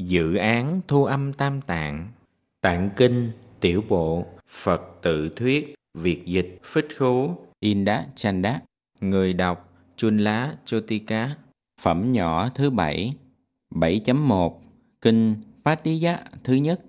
Dự án thu âm tam tạng, tạng kinh, tiểu bộ, Phật tự thuyết, Việt dịch, phích khú, Inda Chanda, người đọc, chun lá, chotika. Phẩm nhỏ thứ bảy, 7.1, kinh Patiya thứ nhất.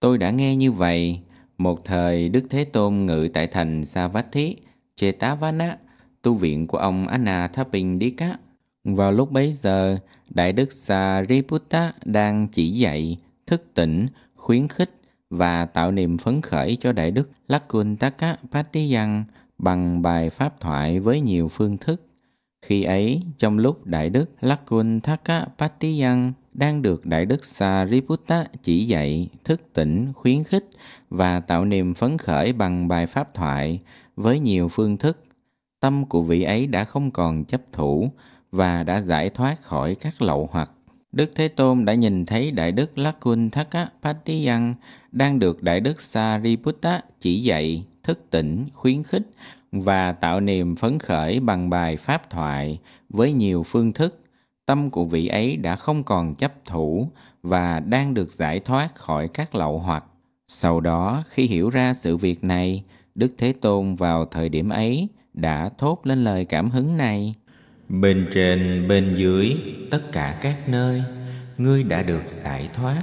Tôi đã nghe như vậy, một thời Đức Thế Tôn ngự tại thành Savatthi, Chetavana, tu viện của ông Anna Thapindika vào lúc bấy giờ, Đại Đức Sariputta đang chỉ dạy, thức tỉnh, khuyến khích và tạo niềm phấn khởi cho Đại Đức Lakuntaka Patiyan bằng bài pháp thoại với nhiều phương thức. Khi ấy, trong lúc Đại Đức Lakuntaka Patiyan đang được Đại Đức Sariputta chỉ dạy, thức tỉnh, khuyến khích và tạo niềm phấn khởi bằng bài pháp thoại với nhiều phương thức, tâm của vị ấy đã không còn chấp thủ, và đã giải thoát khỏi các lậu hoặc. Đức Thế Tôn đã nhìn thấy Đại đức Lakun Thakka Patiyan đang được Đại đức Sariputta chỉ dạy, thức tỉnh, khuyến khích và tạo niềm phấn khởi bằng bài pháp thoại với nhiều phương thức. Tâm của vị ấy đã không còn chấp thủ và đang được giải thoát khỏi các lậu hoặc. Sau đó, khi hiểu ra sự việc này, Đức Thế Tôn vào thời điểm ấy đã thốt lên lời cảm hứng này. Bên trên bên dưới tất cả các nơi Ngươi đã được giải thoát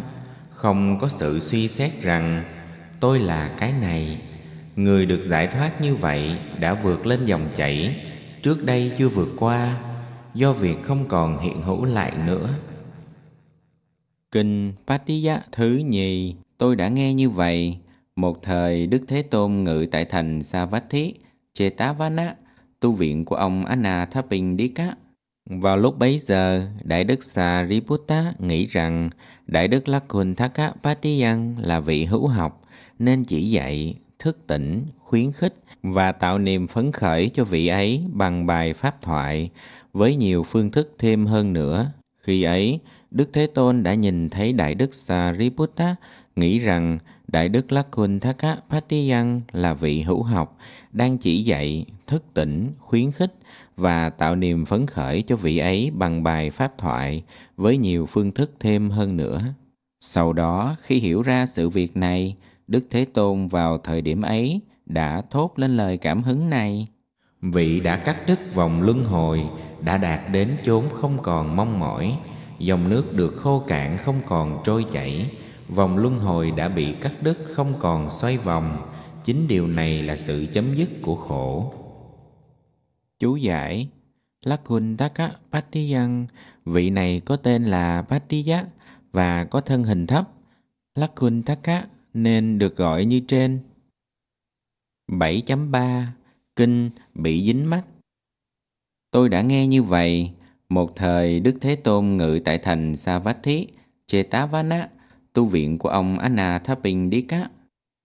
Không có sự suy xét rằng Tôi là cái này Người được giải thoát như vậy đã vượt lên dòng chảy Trước đây chưa vượt qua Do việc không còn hiện hữu lại nữa Kinh Patiya thứ nhì Tôi đã nghe như vậy Một thời Đức Thế Tôn ngự tại thành Savatthi Chetavana tu viện của ông Anna Thapin Anathapindika. Vào lúc bấy giờ, Đại Đức Sariputta nghĩ rằng Đại Đức Lakunthaka Patiyan là vị hữu học nên chỉ dạy, thức tỉnh, khuyến khích và tạo niềm phấn khởi cho vị ấy bằng bài pháp thoại với nhiều phương thức thêm hơn nữa. Khi ấy, Đức Thế Tôn đã nhìn thấy Đại Đức Sariputta nghĩ rằng Đại đức Lắc Khun Thaka Patiyan là vị hữu học, đang chỉ dạy, thức tỉnh, khuyến khích và tạo niềm phấn khởi cho vị ấy bằng bài pháp thoại với nhiều phương thức thêm hơn nữa. Sau đó, khi hiểu ra sự việc này, Đức Thế Tôn vào thời điểm ấy đã thốt lên lời cảm hứng này. Vị đã cắt đứt vòng luân hồi, đã đạt đến chốn không còn mong mỏi, dòng nước được khô cạn không còn trôi chảy, vòng luân hồi đã bị cắt đứt không còn xoay vòng chính điều này là sự chấm dứt của khổ chú giải Lakuntaka Patiyan, vị này có tên là Patiya và có thân hình thấp. Lakuntaka nên được gọi như trên. 7.3 Kinh bị dính mắt Tôi đã nghe như vậy, một thời Đức Thế Tôn ngự tại thành Savatthi, Chetavana tu viện của ông Anna Thapin Anathapindika.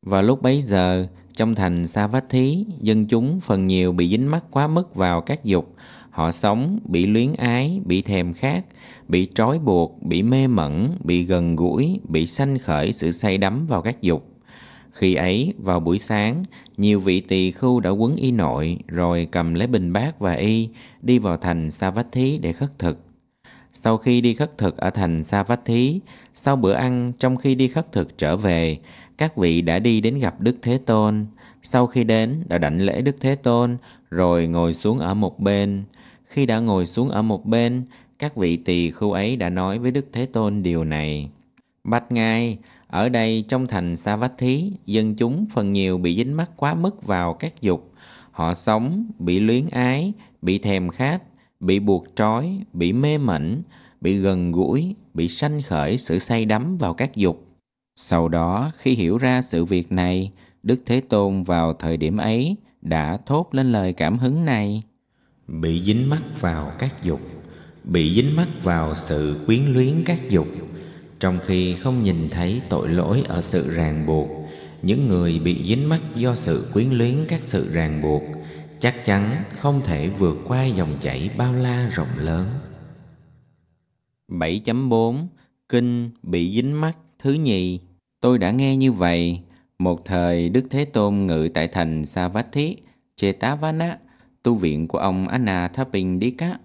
và lúc bấy giờ, trong thành Savatthí, dân chúng phần nhiều bị dính mắc quá mức vào các dục. Họ sống, bị luyến ái, bị thèm khát, bị trói buộc, bị mê mẩn, bị gần gũi, bị sanh khởi sự say đắm vào các dục. Khi ấy, vào buổi sáng, nhiều vị tỳ khu đã quấn y nội rồi cầm lấy bình bát và y, đi vào thành Savatthí để khất thực. Sau khi đi khất thực ở thành Sa Vách Thí, sau bữa ăn trong khi đi khất thực trở về, các vị đã đi đến gặp Đức Thế Tôn. Sau khi đến đã đảnh lễ Đức Thế Tôn rồi ngồi xuống ở một bên. Khi đã ngồi xuống ở một bên, các vị tỳ khu ấy đã nói với Đức Thế Tôn điều này. Bạch Ngài, ở đây trong thành Sa Vách Thí, dân chúng phần nhiều bị dính mắc quá mức vào các dục. Họ sống, bị luyến ái, bị thèm khát, bị buộc trói, bị mê mẩn, bị gần gũi, bị sanh khởi sự say đắm vào các dục. Sau đó, khi hiểu ra sự việc này, Đức Thế Tôn vào thời điểm ấy đã thốt lên lời cảm hứng này. Bị dính mắc vào các dục, bị dính mắc vào sự quyến luyến các dục, trong khi không nhìn thấy tội lỗi ở sự ràng buộc, những người bị dính mắc do sự quyến luyến các sự ràng buộc chắc chắn không thể vượt qua dòng chảy bao la rộng lớn. 7.4 Kinh bị dính mắt thứ nhì Tôi đã nghe như vậy, một thời Đức Thế Tôn ngự tại thành Savatthi, Chetavana, tu viện của ông Anna Thapin Đika.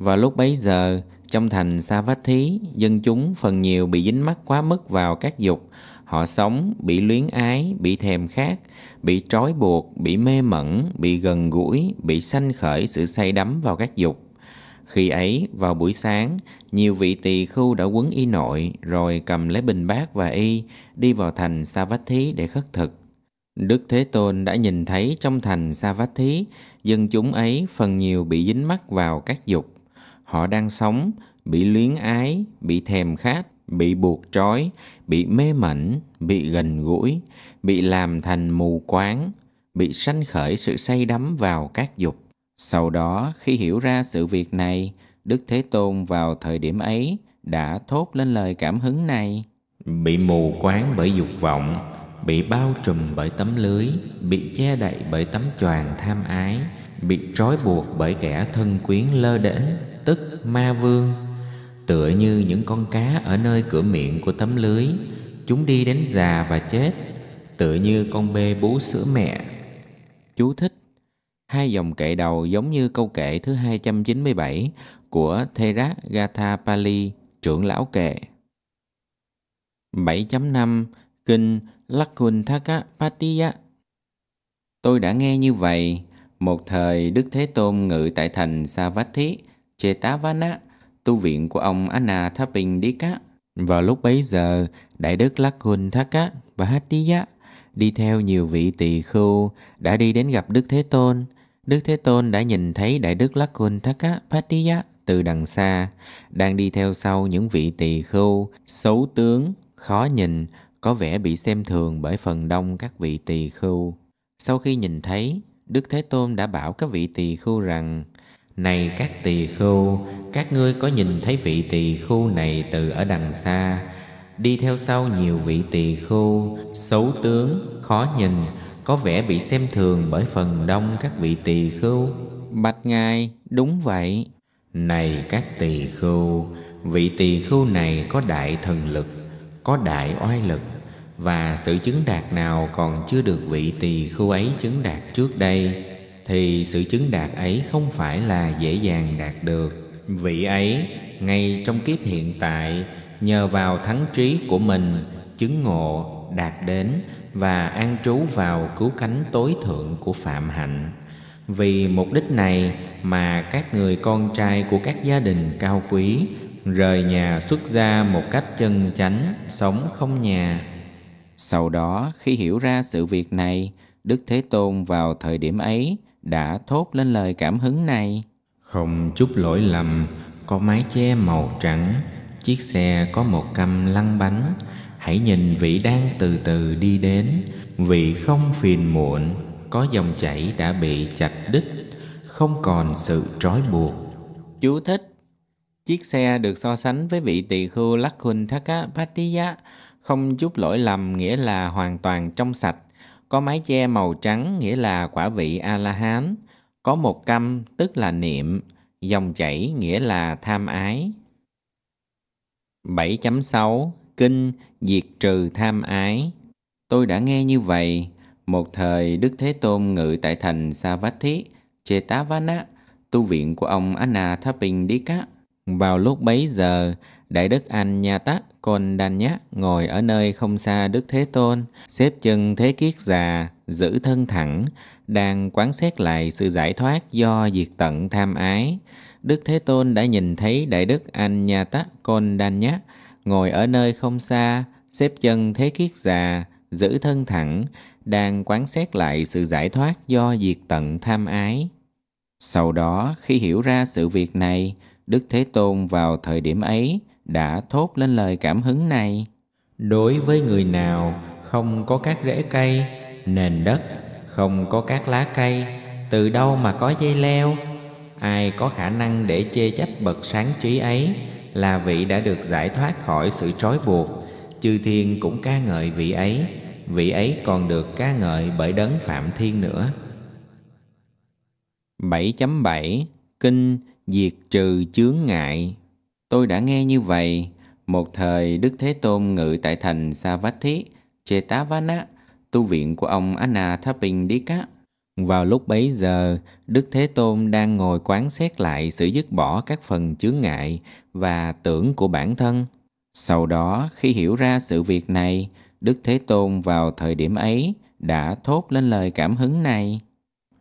Và lúc bấy giờ, trong thành Sa Thí dân chúng phần nhiều bị dính mắc quá mức vào các dục, họ sống bị luyến ái, bị thèm khát, bị trói buộc, bị mê mẩn, bị gần gũi, bị sanh khởi sự say đắm vào các dục. Khi ấy, vào buổi sáng, nhiều vị tỳ khu đã quấn y nội rồi cầm lấy bình bát và y đi vào thành Sa Thí để khất thực. Đức Thế Tôn đã nhìn thấy trong thành Sa Thí dân chúng ấy phần nhiều bị dính mắc vào các dục họ đang sống bị luyến ái bị thèm khát bị buộc trói bị mê mẩn bị gần gũi bị làm thành mù quáng bị sanh khởi sự say đắm vào các dục sau đó khi hiểu ra sự việc này đức thế tôn vào thời điểm ấy đã thốt lên lời cảm hứng này bị mù quáng bởi dục vọng bị bao trùm bởi tấm lưới bị che đậy bởi tấm choàng tham ái bị trói buộc bởi kẻ thân quyến lơ đễnh tức ma vương tựa như những con cá ở nơi cửa miệng của tấm lưới chúng đi đến già và chết tựa như con bê bú sữa mẹ chú thích hai dòng kệ đầu giống như câu kệ thứ 297 của pali trưởng lão kệ 7.5 kinh Lakkunthaka Patiya Tôi đã nghe như vậy, một thời Đức Thế Tôn ngự tại thành Savatthi Chetavana, tu viện của ông Tháp Bình Anathapindika. Vào lúc bấy giờ, Đại đức Lakhun Thaka và Hattiya đi theo nhiều vị tỳ khưu đã đi đến gặp Đức Thế Tôn. Đức Thế Tôn đã nhìn thấy Đại đức Lakhun Thaka Pattiya từ đằng xa, đang đi theo sau những vị tỳ khưu, xấu tướng, khó nhìn, có vẻ bị xem thường bởi phần đông các vị tỳ khưu. Sau khi nhìn thấy, Đức Thế Tôn đã bảo các vị tỳ khưu rằng này các tỳ khưu, các ngươi có nhìn thấy vị tỳ khưu này từ ở đằng xa, đi theo sau nhiều vị tỳ khưu, xấu tướng, khó nhìn, có vẻ bị xem thường bởi phần đông các vị tỳ khưu. Bạch Ngài, đúng vậy. Này các tỳ khưu, vị tỳ khưu này có đại thần lực, có đại oai lực, và sự chứng đạt nào còn chưa được vị tỳ khưu ấy chứng đạt trước đây thì sự chứng đạt ấy không phải là dễ dàng đạt được vị ấy ngay trong kiếp hiện tại nhờ vào thắng trí của mình chứng ngộ đạt đến và an trú vào cứu cánh tối thượng của phạm hạnh vì mục đích này mà các người con trai của các gia đình cao quý rời nhà xuất gia một cách chân chánh sống không nhà sau đó khi hiểu ra sự việc này đức thế tôn vào thời điểm ấy đã thốt lên lời cảm hứng này. Không chút lỗi lầm, có mái che màu trắng, chiếc xe có một căm lăn bánh. Hãy nhìn vị đang từ từ đi đến, vị không phiền muộn, có dòng chảy đã bị chặt đứt, không còn sự trói buộc. Chú thích Chiếc xe được so sánh với vị tỳ khưu lắc Lakhun Thakapatiya, không chút lỗi lầm nghĩa là hoàn toàn trong sạch, có mái che màu trắng nghĩa là quả vị A-la-hán. Có một căm tức là niệm. Dòng chảy nghĩa là tham ái. 7.6 Kinh Diệt trừ tham ái Tôi đã nghe như vậy. Một thời Đức Thế Tôn ngự tại thành sa vát Savatthi, Chetavana, tu viện của ông tháp bình đi Anatapindika vào lúc bấy giờ, Đại Đức Anh Nha Tát Côn Đan Nhát ngồi ở nơi không xa Đức Thế Tôn, xếp chân thế kiết già, giữ thân thẳng, đang quán xét lại sự giải thoát do diệt tận tham ái. Đức Thế Tôn đã nhìn thấy Đại Đức Anh Nha Tát Côn Đan Nhát ngồi ở nơi không xa, xếp chân thế kiết già, giữ thân thẳng, đang quán xét lại sự giải thoát do diệt tận tham ái. Sau đó, khi hiểu ra sự việc này, Đức Thế Tôn vào thời điểm ấy đã thốt lên lời cảm hứng này. Đối với người nào không có các rễ cây, nền đất không có các lá cây, từ đâu mà có dây leo? Ai có khả năng để chê trách bậc sáng trí ấy là vị đã được giải thoát khỏi sự trói buộc. Chư thiên cũng ca ngợi vị ấy, vị ấy còn được ca ngợi bởi đấng Phạm Thiên nữa. 7.7 Kinh diệt trừ chướng ngại. Tôi đã nghe như vậy, một thời Đức Thế Tôn ngự tại thành Savatthi, Chetavana, tu viện của ông Anathapindika. Vào lúc bấy giờ, Đức Thế Tôn đang ngồi quán xét lại sự dứt bỏ các phần chướng ngại và tưởng của bản thân. Sau đó, khi hiểu ra sự việc này, Đức Thế Tôn vào thời điểm ấy đã thốt lên lời cảm hứng này.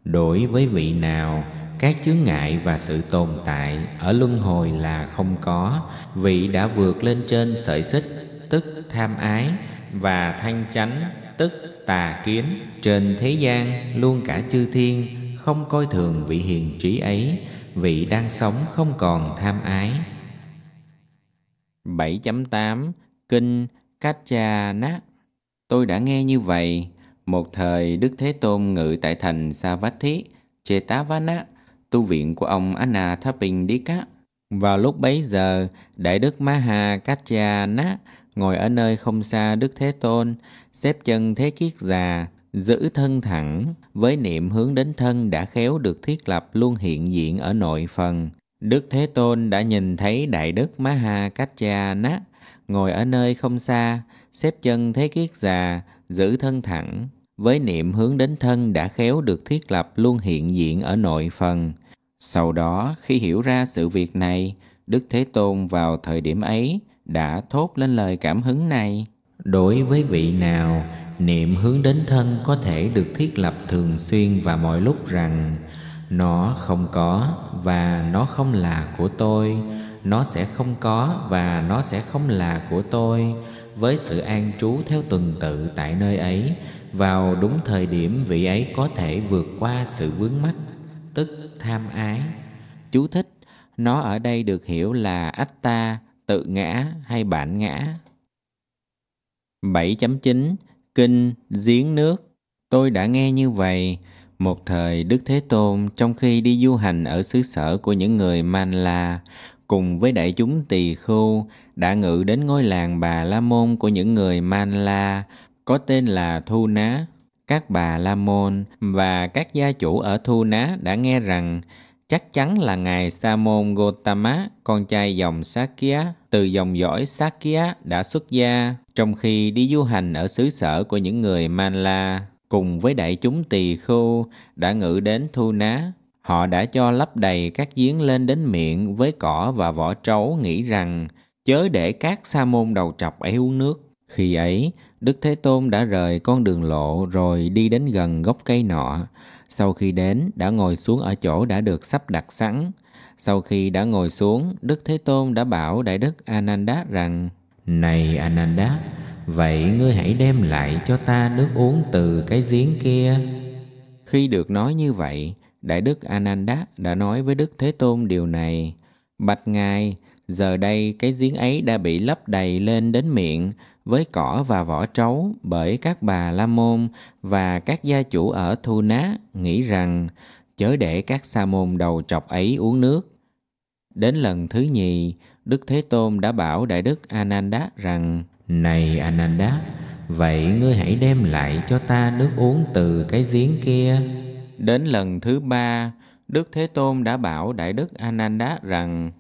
Đối với vị nào các chướng ngại và sự tồn tại ở luân hồi là không có vị đã vượt lên trên sợi xích tức tham ái và thanh chánh tức tà kiến trên thế gian luôn cả chư thiên không coi thường vị hiền trí ấy vị đang sống không còn tham ái 7.8 Kinh Cách Cha Nát Tôi đã nghe như vậy, một thời Đức Thế Tôn ngự tại thành Savatthi, Chetavana tu viện của ông Anna Thapin Dika. Vào lúc bấy giờ, Đại đức Maha Katyana ngồi ở nơi không xa Đức Thế Tôn, xếp chân thế kiết già, giữ thân thẳng, với niệm hướng đến thân đã khéo được thiết lập luôn hiện diện ở nội phần. Đức Thế Tôn đã nhìn thấy Đại đức Maha Katyana ngồi ở nơi không xa, xếp chân thế kiết già, giữ thân thẳng, với niệm hướng đến thân đã khéo được thiết lập luôn hiện diện ở nội phần. Sau đó, khi hiểu ra sự việc này, Đức Thế Tôn vào thời điểm ấy đã thốt lên lời cảm hứng này. Đối với vị nào, niệm hướng đến thân có thể được thiết lập thường xuyên và mọi lúc rằng nó không có và nó không là của tôi, nó sẽ không có và nó sẽ không là của tôi với sự an trú theo tuần tự tại nơi ấy vào đúng thời điểm vị ấy có thể vượt qua sự vướng mắc tức tham ái. Chú thích, nó ở đây được hiểu là ta tự ngã hay bản ngã. 7.9 Kinh Giếng Nước Tôi đã nghe như vậy, một thời Đức Thế Tôn trong khi đi du hành ở xứ sở của những người man Manla, cùng với đại chúng tỳ khu đã ngự đến ngôi làng Bà La Môn của những người man Manla có tên là Thu Ná. Các bà La Môn và các gia chủ ở Thu Ná đã nghe rằng chắc chắn là ngài Sa môn Gotama, con trai dòng Sakya, từ dòng dõi Sakya đã xuất gia trong khi đi du hành ở xứ sở của những người Manla cùng với đại chúng tỳ khưu đã ngự đến Thu Ná. Họ đã cho lấp đầy các giếng lên đến miệng với cỏ và vỏ trấu nghĩ rằng chớ để các sa môn đầu trọc ấy uống nước. Khi ấy, Đức Thế Tôn đã rời con đường lộ rồi đi đến gần gốc cây nọ. Sau khi đến, đã ngồi xuống ở chỗ đã được sắp đặt sẵn. Sau khi đã ngồi xuống, Đức Thế Tôn đã bảo Đại Đức Ananda rằng Này Ananda, vậy ngươi hãy đem lại cho ta nước uống từ cái giếng kia. Khi được nói như vậy, Đại Đức Ananda đã nói với Đức Thế Tôn điều này. Bạch Ngài, giờ đây cái giếng ấy đã bị lấp đầy lên đến miệng, với cỏ và vỏ trấu bởi các bà La Môn và các gia chủ ở Thu Ná nghĩ rằng chớ để các sa môn đầu trọc ấy uống nước. Đến lần thứ nhì, Đức Thế Tôn đã bảo Đại Đức Ananda rằng Này Ananda, vậy ngươi hãy đem lại cho ta nước uống từ cái giếng kia. Đến lần thứ ba, Đức Thế Tôn đã bảo Đại Đức Ananda rằng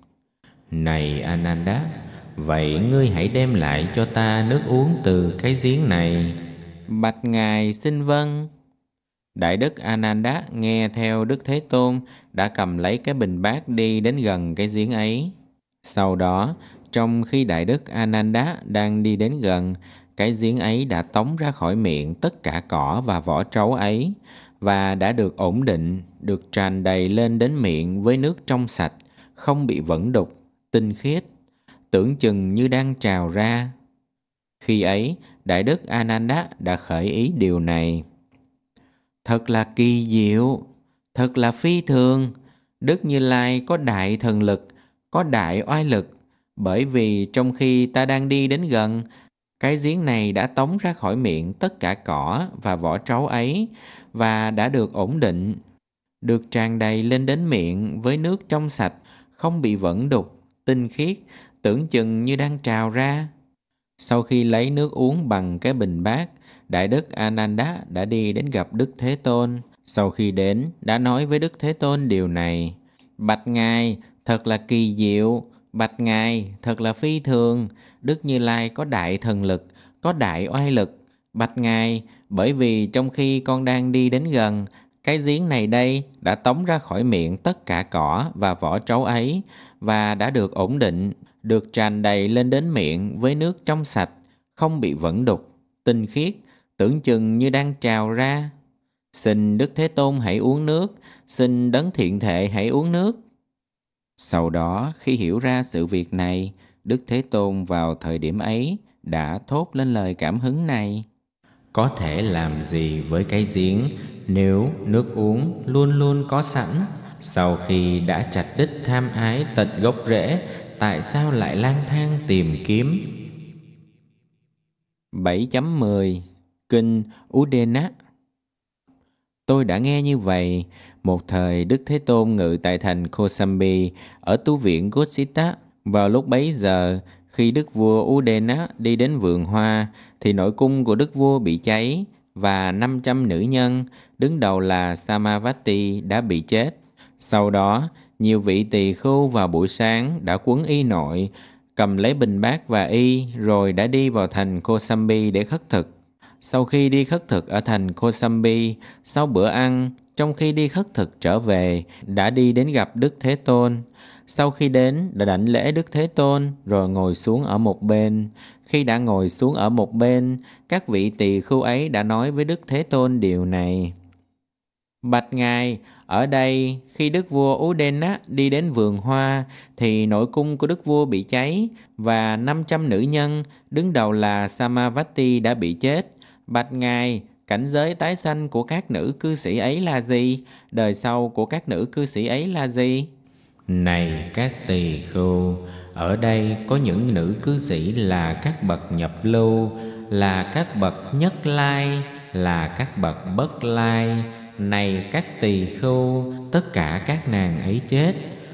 Này Ananda, Vậy ngươi hãy đem lại cho ta nước uống từ cái giếng này. Bạch Ngài xin vâng. Đại đức Ananda nghe theo Đức Thế Tôn đã cầm lấy cái bình bát đi đến gần cái giếng ấy. Sau đó, trong khi Đại đức Ananda đang đi đến gần, cái giếng ấy đã tống ra khỏi miệng tất cả cỏ và vỏ trấu ấy và đã được ổn định, được tràn đầy lên đến miệng với nước trong sạch, không bị vẩn đục, tinh khiết tưởng chừng như đang trào ra. Khi ấy, Đại đức Ananda đã khởi ý điều này. Thật là kỳ diệu, thật là phi thường. Đức Như Lai có đại thần lực, có đại oai lực. Bởi vì trong khi ta đang đi đến gần, cái giếng này đã tống ra khỏi miệng tất cả cỏ và vỏ trấu ấy và đã được ổn định, được tràn đầy lên đến miệng với nước trong sạch, không bị vẩn đục, tinh khiết tưởng chừng như đang trào ra. Sau khi lấy nước uống bằng cái bình bát, Đại đức Ananda đã đi đến gặp Đức Thế Tôn. Sau khi đến, đã nói với Đức Thế Tôn điều này. Bạch Ngài, thật là kỳ diệu. Bạch Ngài, thật là phi thường. Đức Như Lai có đại thần lực, có đại oai lực. Bạch Ngài, bởi vì trong khi con đang đi đến gần, cái giếng này đây đã tống ra khỏi miệng tất cả cỏ và vỏ trấu ấy và đã được ổn định được tràn đầy lên đến miệng với nước trong sạch, không bị vẩn đục, tinh khiết, tưởng chừng như đang trào ra. Xin Đức Thế Tôn hãy uống nước, xin Đấng Thiện Thệ hãy uống nước. Sau đó, khi hiểu ra sự việc này, Đức Thế Tôn vào thời điểm ấy đã thốt lên lời cảm hứng này. Có thể làm gì với cái giếng nếu nước uống luôn luôn có sẵn? Sau khi đã chặt đứt tham ái tận gốc rễ tại sao lại lang thang tìm kiếm? 7.10 Kinh Udena Tôi đã nghe như vậy, một thời Đức Thế Tôn ngự tại thành Kosambi ở tu viện Gosita. Vào lúc bấy giờ, khi đức vua Udena đi đến vườn hoa, thì nội cung của đức vua bị cháy và 500 nữ nhân, đứng đầu là Samavati đã bị chết. Sau đó, nhiều vị tỳ khưu vào buổi sáng đã quấn y nội, cầm lấy bình bát và y rồi đã đi vào thành Kosambi để khất thực. Sau khi đi khất thực ở thành Kosambi, sau bữa ăn, trong khi đi khất thực trở về, đã đi đến gặp Đức Thế Tôn. Sau khi đến, đã đảnh lễ Đức Thế Tôn, rồi ngồi xuống ở một bên. Khi đã ngồi xuống ở một bên, các vị tỳ khưu ấy đã nói với Đức Thế Tôn điều này. Bạch Ngài, ở đây, khi đức vua Ú đi đến vườn hoa, thì nội cung của đức vua bị cháy và 500 nữ nhân, đứng đầu là Samavati đã bị chết. Bạch Ngài, cảnh giới tái sanh của các nữ cư sĩ ấy là gì? Đời sau của các nữ cư sĩ ấy là gì? Này các tỳ khưu, ở đây có những nữ cư sĩ là các bậc nhập lưu, là các bậc nhất lai, là các bậc bất lai, này các tỳ khưu tất cả các nàng ấy chết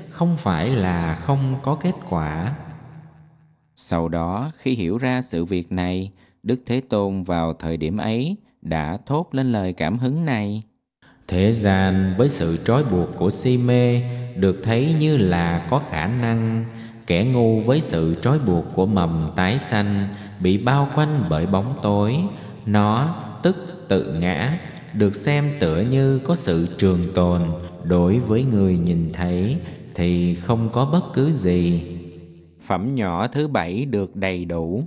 không phải là không có kết quả sau đó khi hiểu ra sự việc này đức thế tôn vào thời điểm ấy đã thốt lên lời cảm hứng này thế gian với sự trói buộc của si mê được thấy như là có khả năng kẻ ngu với sự trói buộc của mầm tái sanh bị bao quanh bởi bóng tối nó tức tự ngã được xem tựa như có sự trường tồn đối với người nhìn thấy thì không có bất cứ gì. Phẩm nhỏ thứ bảy được đầy đủ